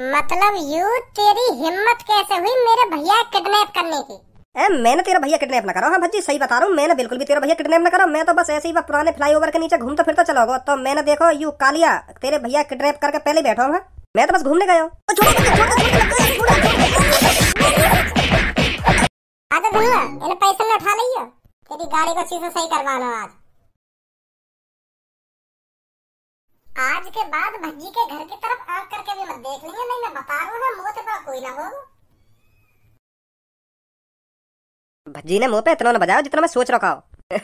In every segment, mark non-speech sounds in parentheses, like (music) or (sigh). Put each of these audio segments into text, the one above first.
मतलब यू तेरी हिम्मत कैसे हुई मेरे भैया किडनैप करने की ए, मैंने तेरा भैया किडनैप ना करा हाँ भज्जी सही बता रहा हूँ मैंने बिल्कुल भी तेरा भैया किडनैप ना करा मैं तो बस ऐसे ही पुराने फ्लाई ओवर के नीचे घूमता फिरता चला होगा तो मैंने देखो यू कालिया तेरे भैया किडनैप करके पहले बैठा हूँ मैं तो बस घूमने गया हूँ पैसा उठा लियो तेरी गाड़ी को सही करवाना आज आज के बाद भज्जी के घर की तरफ आंख करके भी मत देख लेंगे नहीं मैं बता रहा हूँ ना मुंह पे कोई ना हो भज्जी ने मुंह पे इतना ना बजाया जितना मैं सोच रखा हूँ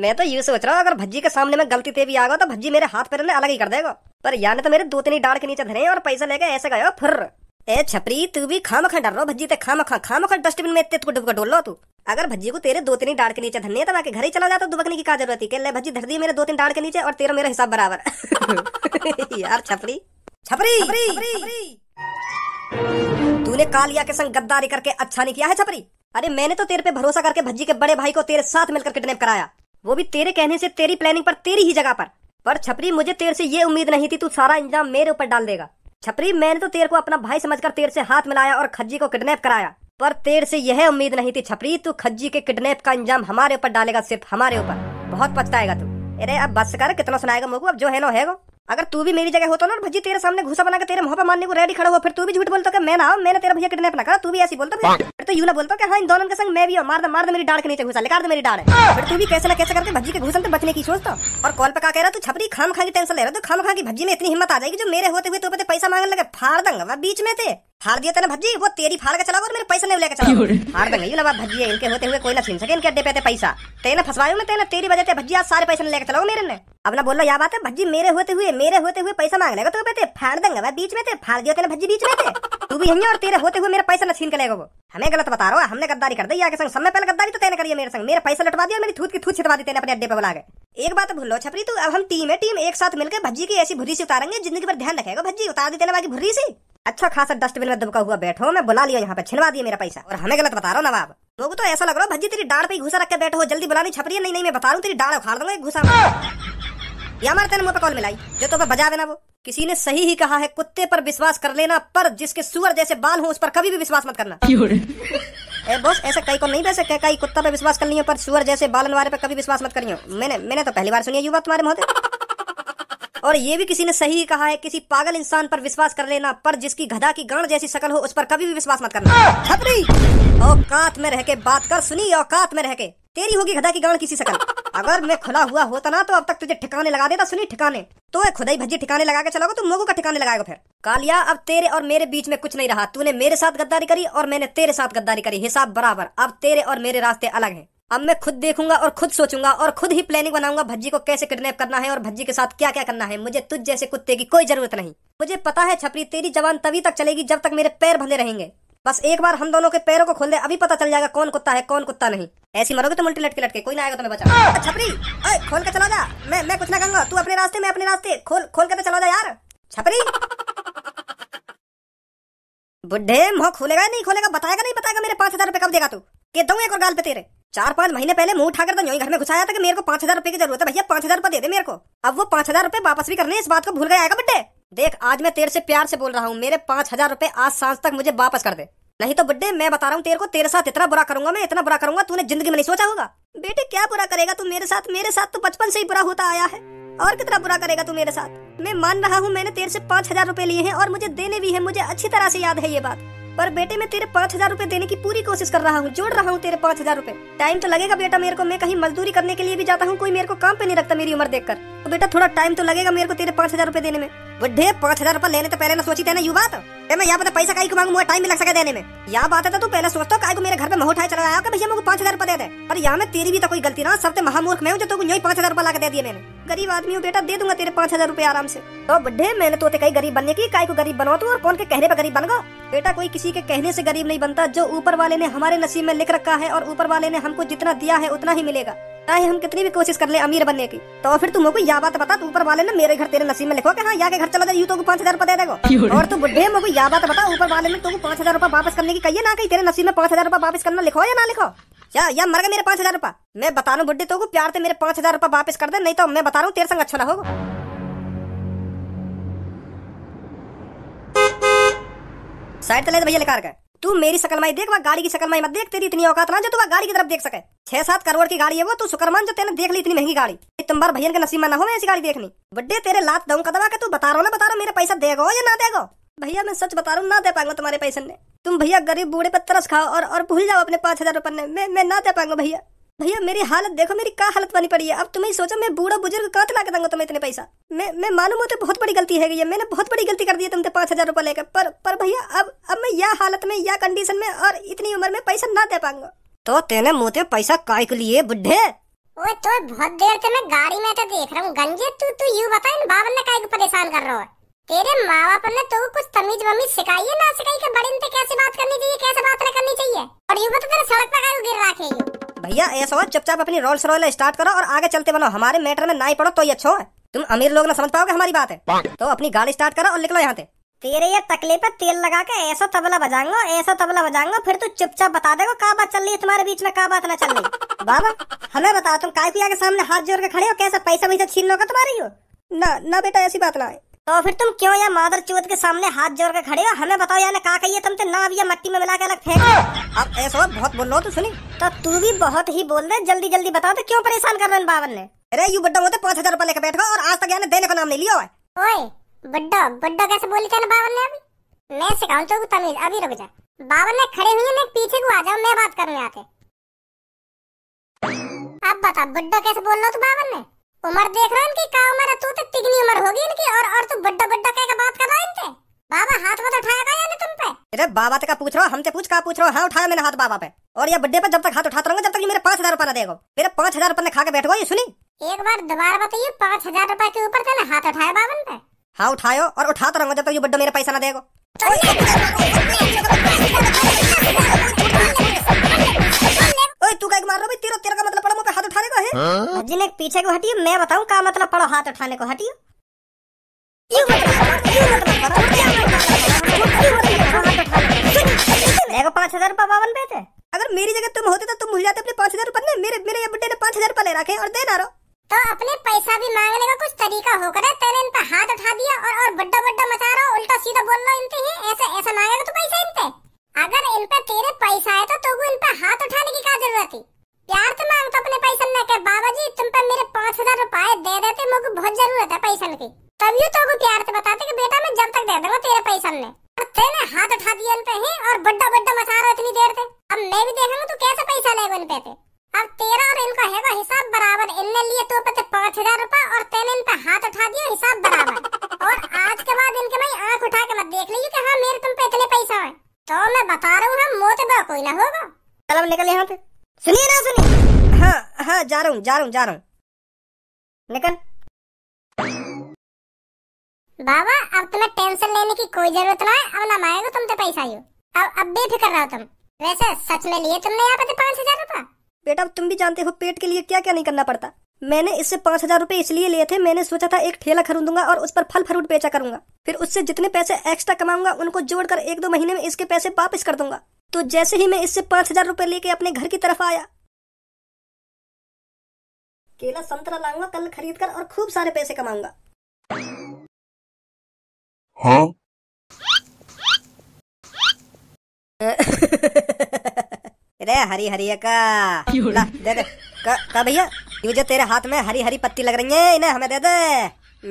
(laughs) मैं तो यू सोच रहा हूँ अगर भज्जी के सामने में गलती से भी आ गया तो भज्जी मेरे हाथ पैर अलग ही कर देगा पर यार ने तो मेरे दो तीन डाड़ के नीचे धरे और पैसा लेके ऐसे गए फिर ए छपरी तू भी खा मखा डर रहा भज्जी ते खा मखा खा डस्टबिन में इतने डुबका डोल लो तू अगर भज्जी को तेरे दो तीन डाड़ के नीचे धन्य तब आके घर ही चला जाता तो दुबकने की क्या जरूरत है ले भज्जी धर दी मेरे दो तीन डाड़ के नीचे और तेरा मेरा हिसाब बराबर (laughs) यार छपरी छपरी, छपरी, छपरी। तूने कालिया के संग गद्दारी करके अच्छा नहीं किया है छपरी अरे मैंने तो तेरे पे भरोसा करके भज्जी के बड़े भाई को तेरे साथ मिलकर किडनैप कराया वो भी तेरे कहने से तेरी प्लानिंग पर तेरी ही जगह पर पर छपरी मुझे तेरे से ये उम्मीद नहीं थी तू सारा इंजाम मेरे ऊपर डाल देगा छपरी मैंने तो तेर को अपना भाई समझकर तेर से हाथ मिलाया और खज्जी को किडनैप कराया पर तेर से यह उम्मीद नहीं थी छपरी तू खज्जी के किडनैप का इंजाम हमारे ऊपर डालेगा सिर्फ हमारे ऊपर बहुत पछताएगा तू अरे अब बस कर कितना सुनाएगा मोगू अब जो है नो है अगर तू भी मेरी जगह होता तो ना भजी तेरे सामने घुसा बना के तेरे मुंह पे मारने को रेडी खड़ा हुआ फिर तू भी झूठ बोलता मैं ना मैंने तेरा भैया किडनैप ना करा तू भी ऐसी बोलता हाँ। फिर तो यू ना बोलता हाँ इन दोनों के संग मैं भी मार दे मार दे मेरी डाड़ के नीचे घुसा लेकर दे मेरी डाड़ फिर तू भी कैसे ना कैसे करके भजी के घुसन से बचने की सोचता और कॉल पे कहा कह रहा तू छपरी खाम खा की टेंशन ले रहा तो खाम खा की भजी में इतनी हिम्मत आ जाएगी जो मेरे होते हुए तो पे पैसा मांगने लगे फाड़ दंगा बीच में थे फाड़ दिया तेना भज्जी वो तेरी फाड़ के चला और मेरे पैसा नहीं लेकर चला फाड़ दंगा यू ना भज्जी इनके होते हुए कोई ना छीन सके इनके अड्डे पे पैसा तेना फंसवायो मैं तेना तेरी वजह से भज्जी आज सारे पैसे लेकर चलाओ मेरे ने अपना बोल रहा बात है भज्जी मेरे होते हुए मेरे होते हुए पैसा मांग लेगा तो कहते फाड़ देंगे भाई बीच में थे फाड़ दिया भज्जी बीच में थे तू भी यहीं और तेरे होते हुए मेरा पैसा न छीन के लेगा वो हमें गलत बता रहा हो हमने गद्दारी कर दी के संग समय पहले गद्दारी तो तेने करिए मेरे संग मेरा पैसा लटवा दिया मेरी थूत की थूत छिटवा दी तेने अपने अड्डे पे बुला के एक बात भूल लो छपरी तू अब हम टीम है टीम एक साथ मिलकर भज्जी की ऐसी भुरी सी उतारेंगे जिंदगी भर ध्यान रखेगा भज्जी उतार दी तेने बाकी भुरी सी अच्छा खासा डस्टबिन में दबका हुआ बैठो मैं बुला लिया यहाँ पे छिनवा दिया मेरा पैसा और हमें गलत बता रहा नवाब लोग तो ऐसा लग रहा है भज्जी तेरी डाड़ पे घुसा रख के बैठो जल्दी बुलानी छपरी नहीं नहीं मैं बता रहा हूँ तेरी डाड़ उखाड़ दूंगा घुसा या मारते मुंह पे कॉल मिलाई जो तुम्हें तो बजा देना वो किसी ने सही ही कहा है कुत्ते पर विश्वास कर लेना पर जिसके सुअर जैसे बाल हो उस पर कभी भी विश्वास मत करना ए बॉस ऐसा कई को नहीं बैसे सकते कई कुत्ता पे विश्वास कर लियो पर सुअर जैसे बालन वाले पर कभी विश्वास मत करियो मैंने मैंने तो पहली बार सुनी है युवा तुम्हारे महोदय और ये भी किसी ने सही कहा है किसी पागल इंसान पर विश्वास कर लेना पर जिसकी गधा की गांड जैसी शकल हो उस पर कभी भी विश्वास मत करना औकात में रह के बात कर सुनी औकात में रह के तेरी होगी गदा की गवड़ किसी से अगर मैं खुला हुआ होता ना तो अब तक तुझे ठिकाने लगा देता सुनी ठिकाने तो खुदाई भज्जी ठिकाने लगा के चलाओगे तुम तो मोगो का ठिकाने लगाएगा फिर कालिया अब तेरे और मेरे बीच में कुछ नहीं रहा तूने मेरे साथ गद्दारी करी और मैंने तेरे साथ गद्दारी करी हिसाब बराबर अब तेरे और मेरे रास्ते अलग है अब मैं खुद देखूंगा और खुद सोचूंगा और खुद ही प्लानिंग बनाऊंगा भज्जी को कैसे किडनैप करना है और भज्जी के साथ क्या क्या करना है मुझे तुझ जैसे कुत्ते की कोई जरूरत नहीं मुझे पता है छपरी तेरी जवान तभी तक चलेगी जब तक मेरे पैर बंधे रहेंगे बस एक बार हम दोनों के पैरों को खोल दे अभी पता चल जाएगा कौन कुत्ता है कौन कुत्ता नहीं ऐसी मरोगे तो उल्टी लटके लटके कोई ना आएगा तुम्हें बचा छपरी खोल के चला जा मैं मैं कुछ ना कहूंगा तू अपने रास्ते मैं अपने रास्ते खोल खोल के तो चला जा यार छपरी बुढ़े मुंह खोलेगा नहीं खोलेगा बताएगा नहीं बताएगा मेरे पांच हजार रुपए कब देगा तू के दो एक और गाल पे तेरे चार पांच महीने पहले मुंह उठाकर तो यही घर में घुसाया था कि मेरे को पांच हजार रुपए की जरूरत है भैया पांच हजार रुपए दे दे मेरे को अब वो पांच हजार रुपए वापस भी करने इस बात को भूल गया आएगा बुढ़े देख आज मैं तेरे से प्यार से बोल रहा हूँ मेरे पाँच हजार रूपए आज सांस तक मुझे वापस कर दे नहीं तो बड्डे मैं बता रहा हूँ तेरे को तेरे साथ इतना बुरा करूंगा मैं इतना बुरा करूंगा तूने जिंदगी में नहीं सोचा होगा बेटे क्या बुरा करेगा तू मेरे साथ मेरे साथ तो बचपन से ही बुरा होता आया है और कितना बुरा करेगा तू मेरे साथ मैं मान रहा हूँ मैंने तेरे से पाँच हजार रूपए लिए हैं और मुझे देने भी है मुझे अच्छी तरह से याद है ये बात पर बेटे मैं तेरे पाँच हजार रूपए देने की पूरी कोशिश कर रहा हूँ जोड़ रहा हूँ तेरे पाँच हजार रूपए टाइम तो लगेगा बेटा मेरे को मैं कहीं मजदूरी करने के लिए भी जाता हूँ कोई मेरे को काम पे नहीं रखता मेरी उम्र देखकर तो बेटा थोड़ा टाइम तो लगेगा मेरे को तेरे पाँच हजार रूपए देने में बुढ़े पाँच हजार रूपए लेने तो पहले ना सोची थे ना यू बात मैं यहाँ पर तो पैसा काई को मांगू मुझे टाइम लग सके देने में यहाँ बात है तो तू पहले सोचता तो, काई को मेरे घर पे मोह उठाए चला आया भैया मुझे पाँच हजार रुपए दे दे पर यहाँ मैं तेरी भी तो कोई गलती ना सबसे महामूर्ख मैं जो तुमको यही पाँच हजार रुपए ला दे दिए मैंने गरीब आदमी हूँ बेटा दे दूंगा तेरे पाँच हजार रुपए आराम से तो बुढ़े मैंने तो कई गरीब बनने की काय को गरीब बनवा तू और कौन के कहने पर गरीब बन गो बेटा कोई किसी के कहने से गरीब नहीं बनता जो ऊपर वाले ने हमारे नसीब में लिख रखा है और ऊपर वाले ने हमको जितना दिया है उतना ही मिलेगा चाहे हम कितनी भी कोशिश कर ले अमीर बनने की तो फिर तुम को या बात बता तू ऊपर वाले ने मेरे घर तेरे नसीब में लिखो कि हाँ यहाँ के घर चला जाए तो पांच हजार रुपए देगा (laughs) और तू बुढ़े मुझे या बात बता ऊपर वाले ने तुमको पांच हजार रुपए वापस करने की कही ना कहीं तेरे नसीब में पांच हजार रुपए वापस करना लिखो या ना लिखो या या मर गए मेरे पांच हजार रुपया मैं बता रहा बुढ़े तो को प्यार से मेरे पांच हजार रुपए वापस कर दे नहीं तो मैं बता रहा हूँ तेरे संग अच्छा ना होगा साइड चले भैया लेकर तू मेरी माई देख वह गाड़ी की माई मत देख तेरी इतनी औकात ना जो तू वह गाड़ी की तरफ देख सके छह सात करोड़ की गाड़ी है वो तू सुकरमान जो तेने देख ली इतनी महंगी गाड़ी तुम बार भैया के नसीब में ना हो ऐसी गाड़ी देखनी बड्डे तेरे लात दम कदम के तू बता रहा ना बता रहा मेरे पैसा देगा या ना देगा भैया मैं सच बता रहा हूँ ना दे पाऊंगा तुम्हारे पैसे ने तुम भैया गरीब बूढ़े पर तरस खाओ और और भूल जाओ अपने पाँच हजार रुपए मैं मैं ना दे पाऊंगा भैया भैया मेरी हालत देखो मेरी क्या हालत बनी पड़ी है अब तुम्हें सोचो मैं बूढ़ा बुजुर्ग कहाँ ला के दूंगा तुम्हें इतने पैसा मैं मैं मालूम होते तो बहुत बड़ी गलती है ये मैंने बहुत बड़ी गलती कर दी है तुमसे पाँच हजार रुपये लेकर पर पर भैया अब अब मैं यह हालत में या कंडीशन में और इतनी उम्र में पैसा ना दे पाऊंगा तो तेने मोते पैसा काय के लिए बुढ़े ओए तो बहुत देर से मैं गाड़ी में तो देख रहा हूँ गंजे तू तू यू बता इन बाबल ने काय को परेशान कर रहा है तेरे माँ बाप ने तो कुछ तमीज वमीज सिखाई है ना सिखाई के बड़े तो कैसे बात करनी चाहिए कैसे बात करनी चाहिए और यू बता तेरे सड़क पर गिर रखे भैया ऐसा हो चुपचाप अपनी रोल रोल स्टार्ट करो और आगे चलते बनो हमारे मैटर में ना ही पड़ो तो ये अच्छा है तुम अमीर लोग ना समझ पाओगे हमारी बात है तो अपनी गाड़ी स्टार्ट करो और निकलो यहाँ से तेरे ये तकले पे तेल लगा के ऐसा तबला बजाऊंगा ऐसा तबला बजाऊंगा फिर तू चुपचाप बता देगा क्या बात चल रही है तुम्हारे बीच में क्या बात ना चल रही बाबा हमें बताओ तुम काय के सामने हाथ जोड़ के खड़े हो कैसा पैसा वैसा छीन लोगा तुम्हारी हो ना ना बेटा ऐसी बात ना है तो फिर तुम क्यों यहाँ मादर चूत के सामने हाथ जोड़ के खड़े हो हमें बताओ यहाँ ने कहा कही है तुम तो ना भैया मट्टी में मिला के अलग फेंक अब ऐसा बहुत बोल रहा हूँ तो सुनी तो तू भी बहुत ही बोल रहे जल्दी जल्दी बताओ तो क्यों परेशान कर रहे हैं बावन ने अरे यू बड्डा होते पाँच हजार रूपए लेकर बैठो और आज तक यहाँ देने का नाम नहीं लिया बड्डा बड्डा कैसे बोली चाहे बावन ने अभी मैं सिखाऊ तो तमीज अभी रुक जा बावन ने खड़े हुए मैं पीछे को आ जाऊं मैं बात करूं यहाँ अब बता बुड्ढा कैसे बोल रहा हूँ तू बावन ने उम्र देख रहा इनकी का उम्र है तू तो तिगनी उम्र होगी इनकी और और तू बड्डा बड्डा कह के बात कर रहा है इनसे बाबा हाथ मत उठाया गया ना तुम पे अरे बाबा तक का पूछ रहा हूँ हमसे पूछ का पूछ रहा हूँ हाँ उठाया मैंने हाथ बाबा पे और ये बड्डे पे जब तक हाथ उठाता रहूंगा जब तक ये मेरे पाँच हजार रुपया ना देगा मेरे पाँच हजार रुपया खा के बैठ ये सुनी एक बार दोबारा बताइए पाँच हजार रुपए के ऊपर हाथ उठाया बावन पे हाँ उठायो और उठाता रहूंगा जब तक ये बड्डा मेरे पैसा ना देगा तो हाँ? पीछे को हटियो मैं बताऊँ का मतलब पड़ो हाथ उठाने को हटियो देखो मतलब मतलब मतलब पाँच हजार रूपए बावन पे थे अगर मेरी जगह तुम होते तो तुम भूल जाते अपने पाँच हजार रूपए मेरे मेरे ये बुड्ढे ने पाँच हजार रूपए ले रखे और दे ना रो तो अपने पैसा भी मांगने का कुछ तरीका होगा ना तेने इन पर हाथ उठा दिया और और बड्डा बड्डा मचा रहा उल्टा सीधा बोल रहा इनते ही ऐसा ऐसा मांगेगा तो पैसा इनते अगर इन पर तेरे पैसा है तो तुमको इन पर हाथ उठाने की क्या जरूरत है प्यार तो मांगता तो अपने पैसा ना कर बाबा जी तुम पर मेरे 5000 रुपए दे देते मुझे बहुत जरूरत है पैसा की तभी तो को प्यार से बताते जा रहा हूँ जा रहा हूँ जा रहा हूँ निकल बाबा अब तुम्हें टेंशन लेने की कोई जरूरत ना है अब ना मांगो तुम तो पैसा यू अब अब बेफिक्र रहो तुम वैसे सच में लिए तुमने यहाँ पे तो पाँच हजार रूपए बेटा तुम भी जानते हो पेट के लिए क्या क्या नहीं करना पड़ता मैंने इससे पाँच हजार रूपए इसलिए लिए थे मैंने सोचा था एक ठेला खरीदूंगा और उस पर फल फ्रूट बेचा करूंगा फिर उससे जितने पैसे एक्स्ट्रा कमाऊंगा उनको जोड़कर एक दो महीने में इसके पैसे वापस कर दूंगा तो जैसे ही मैं इससे पाँच हजार रूपए लेके अपने घर की तरफ आया केला संतरा लाऊंगा कल खरीद कर और खूब सारे पैसे कमाऊंगा हाँ (laughs) रे हरी हरी का दे दे का, का भैया ये जो तेरे हाथ में हरी हरी पत्ती लग रही है इन्हें हमें दे दे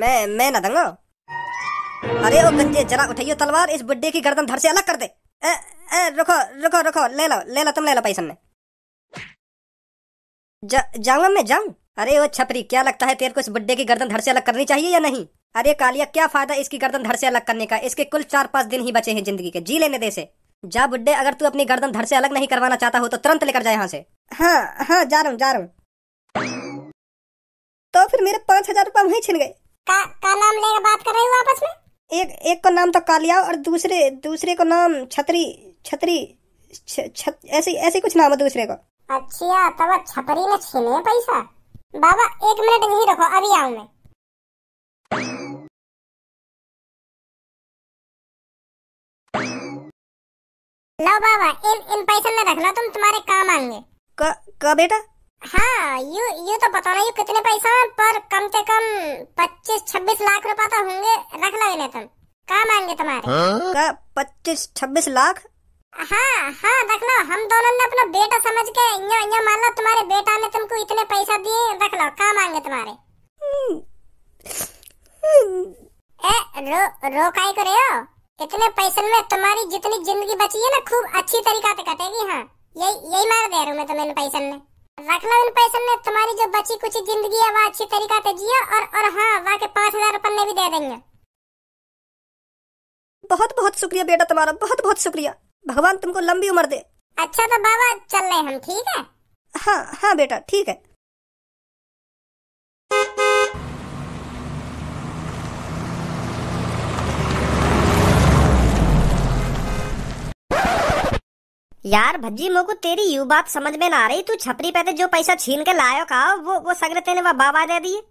मैं मैं ना दूंगा अरे ओ गंजे जरा उठाइयो तलवार इस बुड्ढे की गर्दन धड़ से अलग कर दे ए, ए, रुको रुको रुको ले लो ले लो तुम ले लो पैसा में जा, जाऊंगा मैं जाऊं अरे वो छपरी क्या लगता है तेरे को इस बुड्ढे की गर्दन धड़ से अलग करनी चाहिए या नहीं अरे कालिया क्या फायदा इसकी गर्दन धड़ से अलग करने का इसके कुल चार पांच दिन ही बचे हैं जिंदगी के जी लेने दे से जा बुड्ढे अगर तू अपनी गर्दन धड़ से अलग नहीं करवाना चाहता हो तो तुरंत लेकर जाए यहाँ से हाँ हाँ जा रहा हूँ जा रहा हूँ तो फिर मेरे पाँच हजार रूपए वही छिन गए का, नाम बात कर रहे एक एक नाम तो कालिया और दूसरे दूसरे को नाम छतरी छतरी ऐसे ऐसे कुछ नाम है दूसरे को अच्छा तब छपरी ने छीने पैसा बाबा एक मिनट यहीं रखो अभी आऊं मैं लो बाबा इन इन पैसे में रख लो तुम तुम्हारे काम आएंगे का, बेटा हाँ यू यू तो पता नहीं कितने पैसा है पर कम से कम पच्चीस छब्बीस लाख रुपए तो होंगे रख लो इन्हें तुम काम आएंगे तुम्हारे पच्चीस छब्बीस लाख हाँ हाँ देख लो हम दोनों ने अपना बेटा समझ के यो, यो मान लो तुम्हारे बेटा ने तुमको इतने पैसा दिए देख लो काम आएंगे तुम्हारे (laughs) ए रो रो काई कर रहे हो इतने पैसे में तुम्हारी जितनी जिंदगी बची है ना खूब अच्छी तरीका से कटेगी हाँ यही यही मार दे रहा हूँ मैं तुम्हें पैसे में रख लो इन पैसे में तुम्हारी जो बची कुछ जिंदगी है वह अच्छी तरीका से जियो और और हाँ वहाँ के पाँच हजार रुपये भी दे देंगे बहुत बहुत शुक्रिया बेटा तुम्हारा बहुत बहुत शुक्रिया भगवान तुमको लंबी उम्र दे अच्छा तो बाबा चल रहे हम ठीक है हाँ हाँ बेटा ठीक है यार भज्जी मोह को तेरी यू बात समझ में ना आ रही तू छपरी पे जो पैसा छीन के लायो का वो वो सगरे तेने वह बाबा दे दिए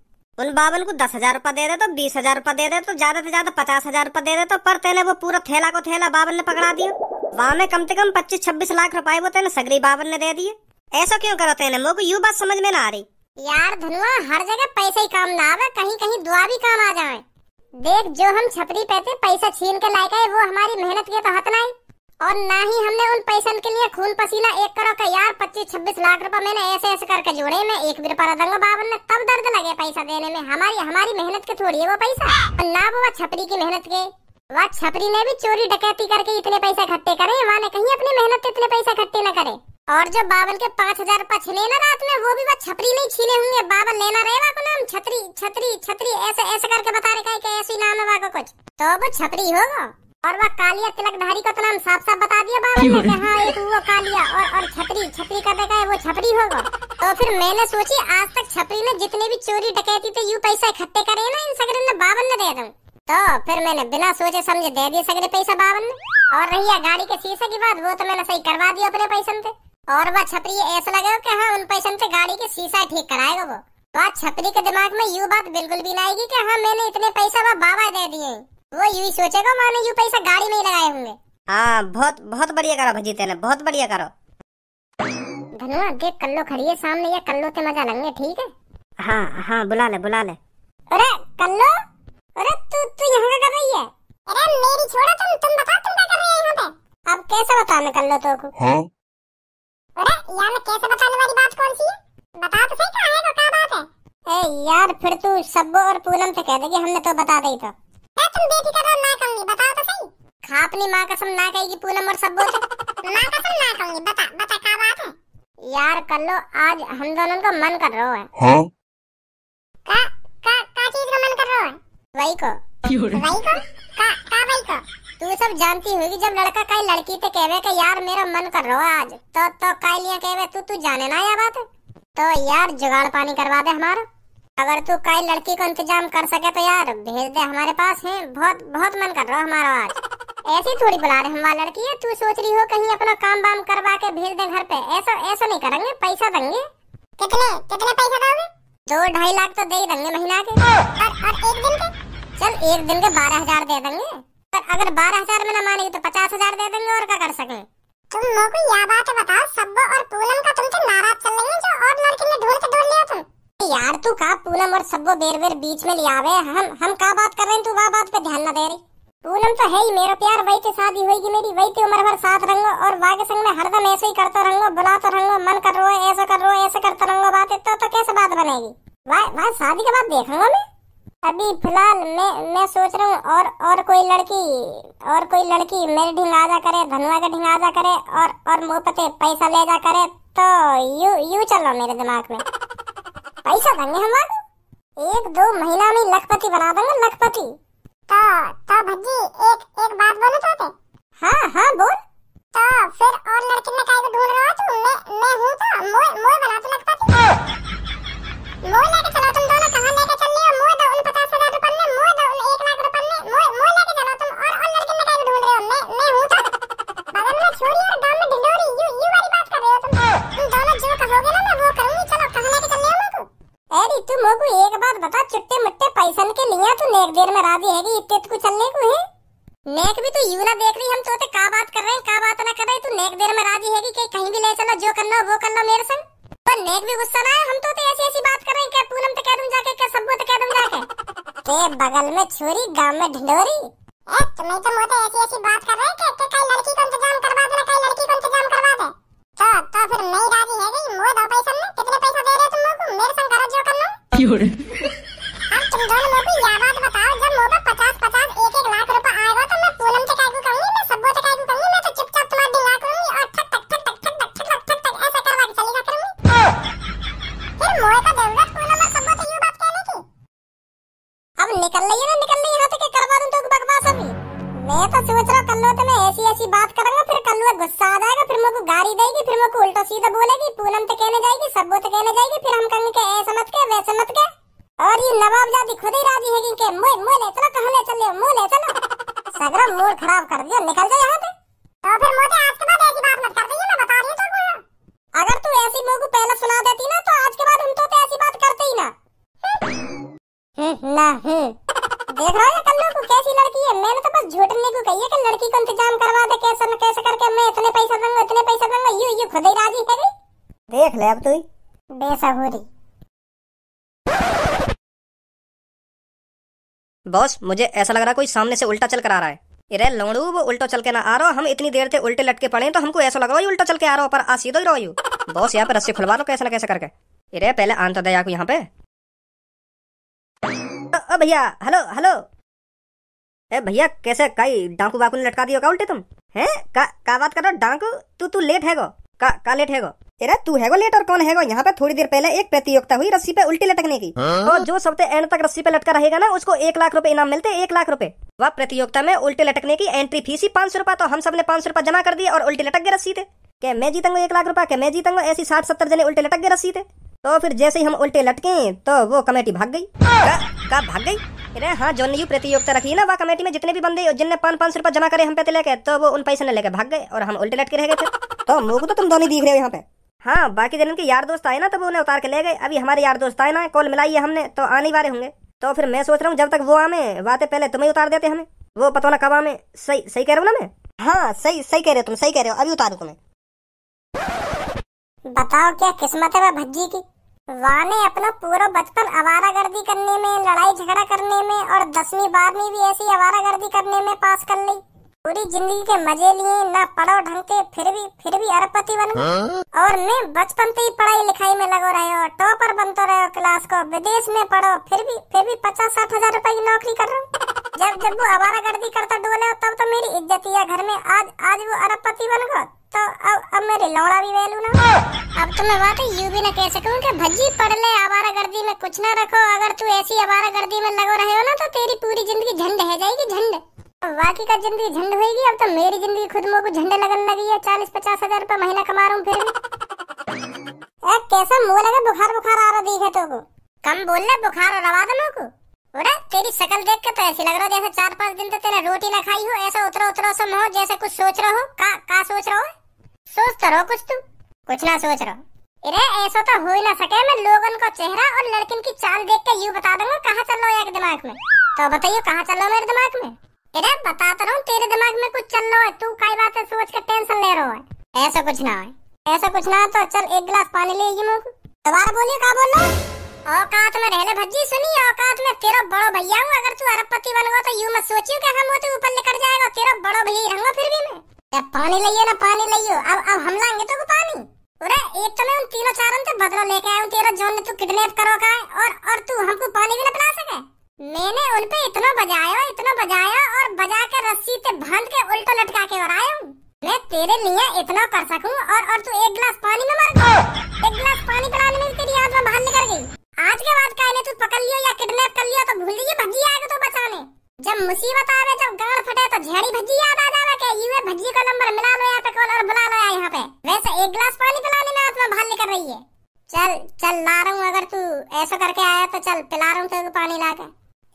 उन बाबन को दस हजार रूपया दे दे तो बीस हजार रूपया दे दे तो ज्यादा से ज्यादा पचास हजार रूपया दे दे तो पर तेने वो पूरा थैला को थैला बाबन ने पकड़ा दिया वहाँ में कम से कम पच्चीस छब्बीस लाख रुपए वो तेने सगरी बाबर ने दे दिए ऐसा क्यों करो तेने मोह यू बात समझ में ना आ रही यार धनवा हर जगह पैसे ही काम ना आवे कहीं कहीं दुआ भी काम आ जाए देख जो हम छपरी पे थे पैसा छीन के लाए गए वो हमारी मेहनत के तो ना नहीं और ना ही हमने उन पैसन के लिए खून पसीना एक करो का यार पच्चीस छब्बीस लाख रुपए मैंने ऐसे ऐसे करके जोड़े में एक भी रुपया दंगा बाबन ने तब दर्द लगे पैसा देने में हमारी हमारी मेहनत के थोड़ी है वो पैसा और ना वो छपरी की मेहनत के वह छपरी ने भी चोरी डकैती करके इतने पैसे इकट्ठे करे वहाँ ने कहीं अपनी मेहनत इतने पैसे इकट्ठे न करे और जो बाबल के पाँच हजार पछले ना रात में वो भी वह छपरी नहीं छीले होंगे बाबल लेना रहे वहाँ को नाम छतरी छतरी छतरी ऐसे ऐसे करके बता रहे कहीं ऐसे नाम है वहाँ को कुछ तो वो छपरी होगा और वह कालिया तिलकधारी का तो नाम साफ साफ बता दिया बाबल ने कि हाँ एक वो कालिया और और छतरी छतरी का देखा है वो छपरी होगा तो फिर मैंने सोची आज तक छपरी ने जितने भी चोरी डकैती थे यू पैसा इकट्ठे करे ना इन सगरे ने बाबल ने दे दूँ तो फिर मैंने बिना सोचे समझे दे दिए सगरे पैसा बावन में और रही है गाड़ी के शीशे की बात वो तो मैंने सही करवा दिया अपने पैसन से और वह छपरी ऐसा लगे की हाँ उन पैसन से गाड़ी के शीशा ठीक कराएगा वो बात तो छपरी के दिमाग में यू बात बिल्कुल भी ना आएगी की हाँ मैंने इतने पैसा वह बाबा दे दिए वो यू ही सोचेगा माने यू पैसा गाड़ी में ही लगाए होंगे हाँ बहुत बहुत बढ़िया करो भजी तेने बहुत बढ़िया करो धनुआ देख कल्लो खड़ी है सामने ये कल्लो ते मजा लेंगे ठीक है हाँ हाँ बुला ले बुला ले अरे कल्लो अरे तू तू यहाँ का कर रही है अरे मेरी छोड़ो तुम तुम बताओ तुम क्या कर रहे हो यहाँ पे अब कैसे बताने कर लो तो को हाँ अरे यार मैं कैसे बताने वाली बात कौन सी है बता तो सही क्या है क्या बात है ए यार फिर तू सब्बो और पूनम से कह दे कि हमने तो बता दी तो ए तुम बेटी का ना कर ली बताओ तो सही खा अपनी माँ कसम ना कहेगी पूनम और सब्बो से माँ कसम ना ली बता बता क्या बात है यार कर लो आज हम दोनों का मन कर रहा है हाँ? का? वही को वही को का का वही को तू सब जानती होगी जब लड़का कई लड़की पे कहवे के यार मेरा मन कर रहा आज तो तो काई लिया कहवे तू तू जाने ना या बात तो यार जुगाड़ पानी करवा दे हमारा अगर तू कई लड़की को इंतजाम कर सके तो यार भेज दे हमारे पास है बहुत बहुत मन कर रहा हमारा आज ऐसी थोड़ी बुला रहे हमारा लड़की है तू सोच रही हो कहीं अपना काम वाम करवा के भेज दे घर पे ऐसा ऐसा नहीं करेंगे पैसा देंगे कितने कितने पैसा दोगे दो ढाई लाख तो दे ही देंगे महीना के और, और एक दिन के चल एक दिन के बारह हजार दे देंगे पर अगर बारह हजार में न मानेंगे तो पचास हजार दे देंगे और क्या कर सके तुम लोगों को यह बात बताओ सब्बो और पूनम का तुमसे नाराज चल रही है जो और लड़की ने ढूंढ के ढूंढ लिया तुम यार तू का पूनम और सब्बो बेर बेर बीच में लिया हुए हम हम का बात कर रहे हैं तू वह बात पे ध्यान न दे रही पूनम तो है ही मेरा प्यार वही के तो साथ ही होगी मेरी वही की तो उम्र भर साथ रंगो और वाह के संग में हरदम ऐसे ही करता रंगो बुलाता रंगो मन कर रो ऐसा कर रो ऐसा करता रंगो बात तो, तो कैसे बात बनेगी वाह वाह शादी के बाद देखूंगा मैं अभी फिलहाल मैं मैं सोच रहा हूँ और और कोई लड़की और कोई लड़की मेरे ढिंगाजा करे धनवा का ढिंगाजा करे और और मोहपते पैसा ले जा करे तो यू यू चल रहा मेरे दिमाग में पैसा देंगे हम एक दो महीना में लखपति बना देंगे लखपति तो तो भज्जी एक एक बात बोलो तो हाँ हाँ बोल तो फिर और लड़की में काहे को ढूंढ रहा तू मैं मैं हूँ तो मोए मोए बना तू लखपति हाँ। मोए लेके चला तुम दोनों गाना जो कहोगे ना मैं वो करूंगी चलो कहने के चलने हो तू अरे तू मोगू एक बात बता चुट्टे मुट्टे पैसन के लिया तू नेक देर में राजी हैगी इतने तू चलने को है नेक भी तू यू ना देख रही हम तोते तो का बात कर रहे हैं का बात ना कर रही तू नेक देर में राजी हैगी कि कहीं भी ले चलो जो करना वो कर लो मेरे संग पर नेक भी गुस्सा ना है हम तोते तो तो (laughs) ऐसी ऐसी बात कर रहे हैं कि पूनम तो कह दूं जाके कि सबको कह दूं जाके के बगल में छोरी गांव में ढिंडोरी ऐसी ऐसी बात कर रहे हैं कि कई लड़की को इंतजाम करवा देना कई लड़की को इंतजाम करवा दे तो तो फिर नहीं जोड़े तो मैं तो, तो निकल निकल तो क्या करवा तो बकवास अभी मैं तो सोच रहा कल लो तो मैं ऐसी ऐसी बात करूंगा कन्नू तो गुस्सा आ जाएगा फिर मुझको गाली देगी फिर मुझको उल्टा सीधा बोलेगी पूनम तो कहने जाएगी सबको तो कहने जाएगी फिर हम कहेंगे के ऐसा मत के वैसा मत के और ये नवाब जादी खुद ही राजी है के मोए मोए ले चलो कहां ले चल रहे हो ले चलो सगरा मूड खराब कर दिया निकल जाओ यहां से तो फिर मोटे आज के बाद ऐसी बात मत कर दियो मैं बता रही हूं तुमको अगर तू ऐसी मोगो पहले सुना देती ना तो आज के बाद हम तो ऐसी बात करते ही ना ना हम्म, हम्म को कैसी लड़की है मैंने तो बस झूठने को कही है कि लड़की को इंतजाम करवा दे कैसे कैसे करके मैं इतने पैसे दूंगा इतने पैसे दूंगा यू यू खुद ही राजी है देख ले अब तू बेसहूरी बॉस मुझे ऐसा लग रहा कोई सामने से उल्टा चल कर आ रहा है अरे लौड़ू वो उल्टा चल के ना आ रहा हम इतनी देर से उल्टे लटके पड़े तो हमको ऐसा लगा उल्टा चल के आ रहा पर आ सीधो ही रहो बॉस यहाँ पर रस्सी खुलवा दो कैसे ना कैसे करके अरे पहले आंता दया को यहाँ पे ओ भैया हेलो हेलो ए भैया कैसे काई डांकू बाकू ने लटका दियो का उल्टे तुम है का का बात कर हो डांकू तू तू लेट गो का का लेट गो अरे तू गो लेट और कौन गो यहाँ पे थोड़ी देर पहले एक प्रतियोगिता हुई रस्सी पे उल्टी लटकने की हाँ? और जो सबसे एंड तक रस्सी पे लटका रहेगा ना उसको एक लाख रुपए इनाम मिलते एक लाख रुपए वह प्रतियोगिता में उल्टे लटकने की एंट्री फीस ही पांच सौ रुपए तो हम सब ने पांच सौ रूपया जमा कर दिया और उल्टी लटक गए रस्सी थे क्या मैं जीतूंगा एक लाख रुपया क्या मैं जीतूंगा ऐसी साठ सत्तर जने उल्टे लटक गए रस्सी थे तो फिर जैसे ही हम उल्टे लटके तो वो कमेटी भाग गई कब भाग गई अरे हाँ जो न्यू प्रतियोगिता रखी ना वह कमेटी में जितने भी बंदे जिनने पाँच पाँच सौ रुपया जमा करे हम पे लेके तो वो उन पैसे ने लेके भाग गए और हम उल्टे लटके रह गए तो मुँह को तो तुम दोनों दिख रहे हो यहाँ पे हाँ बाकी जन के यार दोस्त आए ना तो वो उन्हें उतार के ले गए अभी हमारे यार दोस्त आए ना कॉल मिलाई है हमने तो आने वाले होंगे तो फिर मैं सोच रहा हूँ जब तक वो आमे वाते पहले तुम्हें उतार देते हमें वो पता ना कब आमे सही सही कह रहा हूँ ना मैं हाँ सही सही कह रहे हो तुम सही कह रहे हो अभी उतारू तुम्हें बताओ क्या किस्मत है भज्जी की वहाँ ने अपना पूरा बचपन गर्दी करने में लड़ाई झगड़ा करने में और दसवीं बारहवीं भी ऐसी गर्दी करने में पास कर ली पूरी जिंदगी के मजे लिए ना पढ़ो ढंग के फिर भी फिर भी अरबपति बन गई हाँ? और मैं बचपन से ही पढ़ाई लिखाई में लगो रहे हो टॉपर बनते रहे हो क्लास को विदेश में पढ़ो फिर भी फिर भी पचास साठ हजार रूपए की नौकरी कर रहा हूँ जब जब वो गर्दी करता डोले हो तब तो मेरी इज्जत ही है घर में आज आज वो अरबपति बन गए तो अब अब मेरे लौड़ा भी वह ना अब तो मैं बात यू भी ना कह सकूँ कि भज्जी पढ़ ले आवारा गर्दी में कुछ ना रखो अगर तू ऐसी आवारा गर्दी में लगो रहे हो ना तो तेरी पूरी जिंदगी झंड है जाएगी झंड बाकी का जिंदगी झंड होगी अब तो मेरी जिंदगी खुद मुझ को झंडे लगन लगी है चालीस पचास हजार रूपए महीना कमा रहा हूँ फिर भी कैसा मुँह लगा बुखार बुखार आ रहा देखे तो कम बोल बोलना बुखार और आवाज लो को ओड़ा तेरी शकल देख के तो ऐसी लग रहा जैसे चार पांच दिन तो तेरा रोटी ना खाई हो ऐसा उतरो उतरो सा हो जैसे कुछ सोच रहा हो का, का सोच रहा हो सोचता रहो कुछ तुम कुछ ना सोच रहो अरे ऐसा तो हो ही ना सके मैं लोगन का चेहरा और लड़किन की चाल देख के यूँ बता दूंगा कहाँ चल रहा है दिमाग में तो बताइए कहाँ चल रहा मेरे दिमाग में अरे बताता रहा तेरे दिमाग में कुछ चल रहा है तू कई बात है सोच के टेंशन ले रहा है ऐसा कुछ ना है ऐसा कुछ ना तो चल एक गिलास पानी ले मुँह दोबारा बोलिए कहा बोल रहा औकात में रहने भज्जी सुनी औकात में तेरा बड़ो भैया हूँ अगर तू अरबपति बन बनवा तो यू मत सोचियो कि हम वो तो ऊपर लेकर जाएगा तेरा बड़ो भैया ही रहूंगा फिर भी मैं अब पानी लियो ना पानी लियो अब अब हम लाएंगे तो को पानी अरे एक तो मैं उन तीनों चारों से बदला लेके आया हूं तेरा जोन ने तू किडनैप करो का है और और तू हमको पानी भी ना पिला सके मैंने उन पे इतना बजाया इतना बजाया और बजा के रस्सी से बांध के उल्टा लटका के और आया हूं मैं तेरे लिए इतना कर सकूं और और तू एक गिलास पानी में मर गया एक गिलास पानी पिलाने में तेरी आत्मा बाहर निकल गई आज के बाद ने तू पकड़ लियो या किडनैप कर लिया तो भूल जाइए भगी आएगा तो बचाने जब मुसीबत आवे जब गाल फटे तो झाड़ी भज्जी याद आ जावे के यूए भज्जी का नंबर मिला लो यहाँ पे कॉल और बुला लो यहाँ पे वैसे एक गिलास पानी पिलाने में आत्मा बहाल निकल रही है चल चल ला रहा हूँ अगर तू ऐसा करके आया तो चल पिला रहा हूँ तेरे पानी ला के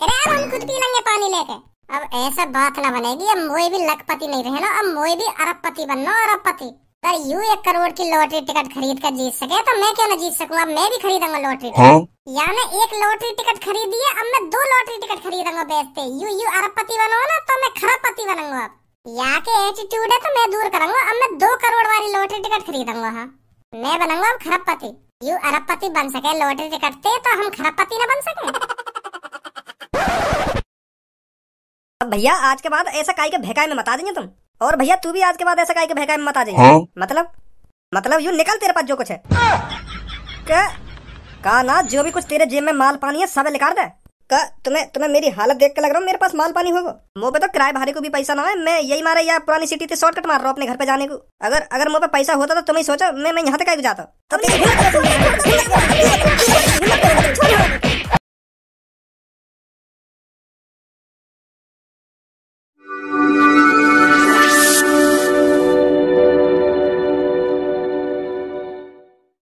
अरे अब हम खुद पी लेंगे पानी लेके अब ऐसा बात ना बनेगी अब मोए भी लखपति नहीं रहना अब मोए भी अरबपति बनना अरबपति अगर यू एक करोड़ की लॉटरी टिकट खरीद कर जीत सके तो मैं क्यों ना जीत सकूँ अब मैं भी खरीदूंगा लॉटरी हाँ। यानी एक लॉटरी टिकट खरीदी है अब मैं दो लॉटरी टिकट खरीदूंगा बेचते यू यू अरबपति बनो ना तो मैं पति बनूंगा अब यहाँ के एटीट्यूड है तो मैं दूर करूंगा अब मैं दो करोड़ वाली लॉटरी टिकट खरीदूंगा हाँ मैं बनूंगा अब पति यू अरबपति बन सके लॉटरी टिकट से तो हम पति ना बन सके भैया आज के बाद ऐसा काई के भेकाई में बता देंगे तुम और भैया तू भी आज के बाद ऐसा कहा बहका मत आ जाइए हाँ। मतलब मतलब यू निकल तेरे पास जो कुछ है का ना जो भी कुछ तेरे जेब में माल पानी है सब निकाल दे का तुम्हें तुम्हें मेरी हालत देख के लग रहा हूँ मेरे पास माल पानी होगा मुँह पे तो किराए भाड़े को भी पैसा ना है मैं यही मारा यार पुरानी सिटी से शॉर्टकट मार रहा हूँ अपने घर पे जाने को अगर अगर मुँह पे पैसा होता तो तुम्हें सोचो मैं मैं यहाँ तक जाता